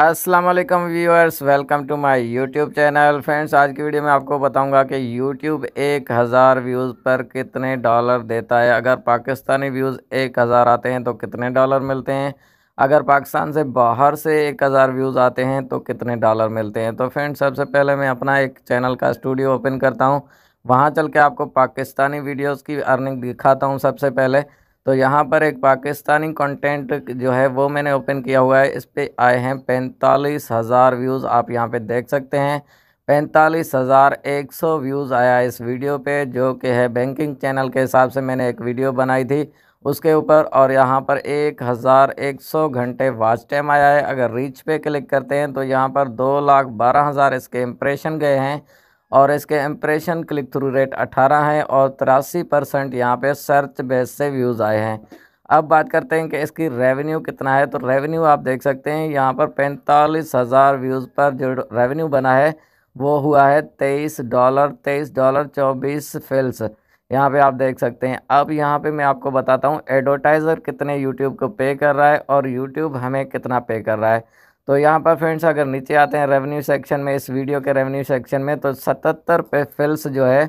अस्सलाम वालेकुम viewers welcome to my YouTube channel friends आज की वीडियो में आपको बताऊंगा कि यूट्यूब एक हज़ार व्यूज़ पर कितने डॉलर देता है अगर पाकिस्तानी व्यूज़ एक हज़ार आते हैं तो कितने डॉलर मिलते हैं अगर पाकिस्तान से बाहर से एक हज़ार व्यूज़ आते हैं तो कितने डॉलर मिलते हैं तो फ्रेंड्स सबसे पहले मैं अपना एक चैनल का स्टूडियो ओपन करता हूँ वहाँ चल के आपको पाकिस्तानी वीडियोज़ की अर्निंग दिखाता हूँ सबसे पहले तो यहाँ पर एक पाकिस्तानी कंटेंट जो है वो मैंने ओपन किया हुआ है इस पर आए हैं पैंतालीस हज़ार व्यूज़ आप यहाँ पे देख सकते हैं पैंतालीस हज़ार एक सौ व्यूज़ आया इस वीडियो पे जो कि है बैंकिंग चैनल के हिसाब से मैंने एक वीडियो बनाई थी उसके ऊपर और यहाँ पर एक हज़ार एक सौ घंटे वाच टाइम आया है अगर रीच पे क्लिक करते हैं तो यहाँ पर दो लाख बारह हज़ार इसके इम्प्रेशन गए हैं और इसके इम्प्रेशन क्लिक थ्रू रेट 18 है और तिरासी परसेंट यहाँ पर सर्च बेस से व्यूज़ आए हैं अब बात करते हैं कि इसकी रेवेन्यू कितना है तो रेवेन्यू आप देख सकते हैं यहाँ पर पैंतालीस हज़ार व्यूज़ पर जो रेवेन्यू बना है वो हुआ है तेईस डॉलर तेईस डॉलर चौबीस फिल्स यहाँ पे आप देख सकते हैं अब यहाँ पे मैं आपको बताता हूँ एडवर्टाइज़र कितने यूट्यूब को पे कर रहा है और यूट्यूब हमें कितना पे कर रहा है तो यहाँ पर फ्रेंड्स अगर नीचे आते हैं रेवेन्यू सेक्शन में इस वीडियो के रेवेन्यू सेक्शन में तो सतहत्तर पे फिल्स जो है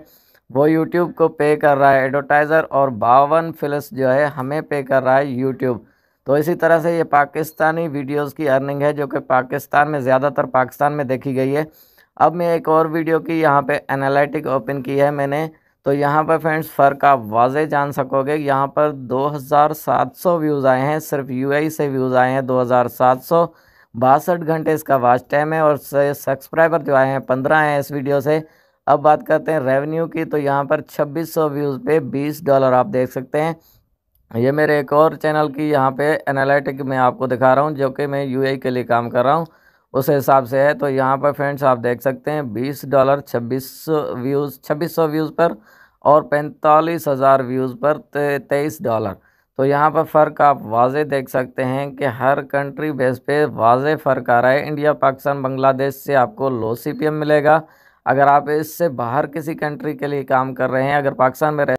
वो यूट्यूब को पे कर रहा है एडवर्टाइज़र और बावन फिल्स जो है हमें पे कर रहा है यूट्यूब तो इसी तरह से ये पाकिस्तानी वीडियोज़ की अर्निंग है जो कि पाकिस्तान में ज़्यादातर पाकिस्तान में देखी गई है अब मैं एक और वीडियो की यहाँ पर एनालिटिक ओपन की है मैंने तो यहाँ पर फ्रेंड्स फ़र्क आप वाजे जान सकोगे यहाँ पर 2700 व्यूज़ आए हैं सिर्फ यूएई e से व्यूज़ आए हैं 2700 बासठ घंटे इसका वॉच टाइम है और सब्सक्राइबर जो आए हैं पंद्रह हैं इस वीडियो से अब बात करते हैं रेवेन्यू की तो यहाँ पर छब्बीस व्यूज़ पे बीस डॉलर आप देख सकते हैं ये मेरे एक और चैनल की यहाँ पे एनालिटिक मैं आपको दिखा रहा हूँ जो कि मैं यूएई के लिए काम कर रहा हूँ उस हिसाब से है तो यहाँ पर फ्रेंड्स आप देख सकते हैं बीस डॉलर छब्बीस व्यूज़ छब्बीस व्यूज़ पर और पैंतालीस हज़ार व्यूज़ पर तेईस डॉलर तो यहाँ पर फ़र्क आप वाज देख सकते हैं कि हर कंट्री बेस पे वाज फ़र्क आ रहा है इंडिया पाकिस्तान बांग्लादेश से आपको लो सी मिलेगा अगर आप इससे बाहर किसी कंट्री के लिए काम कर रहे हैं अगर पाकिस्तान में रह